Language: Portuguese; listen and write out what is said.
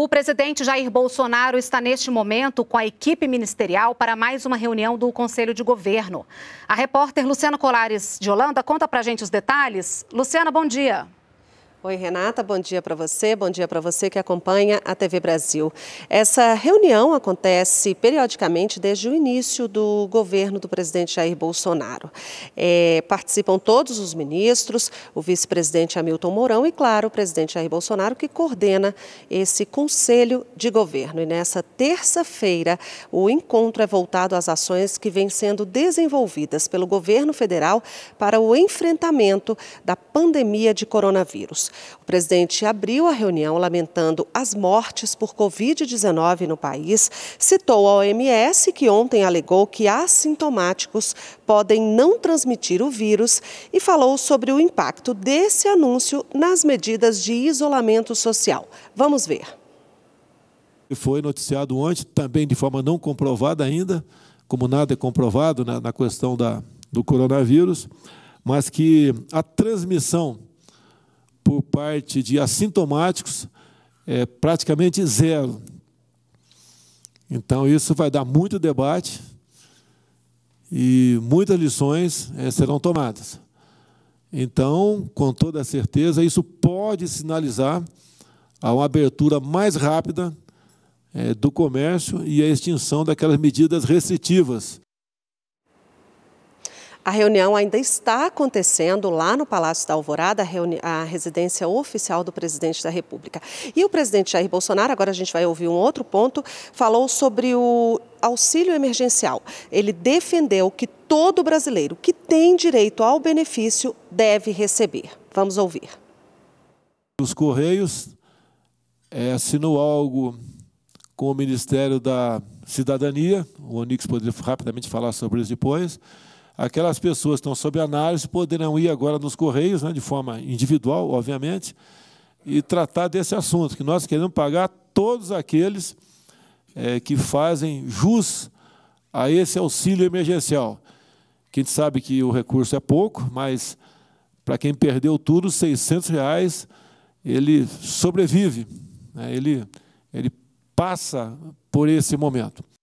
O presidente Jair Bolsonaro está neste momento com a equipe ministerial para mais uma reunião do Conselho de Governo. A repórter Luciana Colares de Holanda conta para a gente os detalhes. Luciana, bom dia. Oi, Renata, bom dia para você, bom dia para você que acompanha a TV Brasil. Essa reunião acontece periodicamente desde o início do governo do presidente Jair Bolsonaro. É, participam todos os ministros, o vice-presidente Hamilton Mourão e, claro, o presidente Jair Bolsonaro, que coordena esse conselho de governo. E nessa terça-feira, o encontro é voltado às ações que vêm sendo desenvolvidas pelo governo federal para o enfrentamento da pandemia de coronavírus. O presidente abriu a reunião lamentando as mortes por Covid-19 no país, citou a OMS, que ontem alegou que assintomáticos podem não transmitir o vírus, e falou sobre o impacto desse anúncio nas medidas de isolamento social. Vamos ver. Foi noticiado ontem, também de forma não comprovada ainda, como nada é comprovado na, na questão da, do coronavírus, mas que a transmissão por parte de assintomáticos é praticamente zero. Então, isso vai dar muito debate e muitas lições é, serão tomadas. Então, com toda certeza, isso pode sinalizar a uma abertura mais rápida é, do comércio e a extinção daquelas medidas restritivas a reunião ainda está acontecendo lá no Palácio da Alvorada, a, residência oficial do presidente da República. E o presidente Jair Bolsonaro, agora a gente vai ouvir um outro ponto, falou sobre o auxílio emergencial. Ele defendeu que todo brasileiro que tem direito ao benefício deve receber. Vamos ouvir. Os Correios é, assinou algo com o Ministério da Cidadania, o Onix poderia rapidamente falar sobre isso depois aquelas pessoas que estão sob análise poderão ir agora nos Correios, né, de forma individual, obviamente, e tratar desse assunto, que nós queremos pagar todos aqueles é, que fazem jus a esse auxílio emergencial. Que a gente sabe que o recurso é pouco, mas para quem perdeu tudo, 600 reais, ele sobrevive, né, ele, ele passa por esse momento.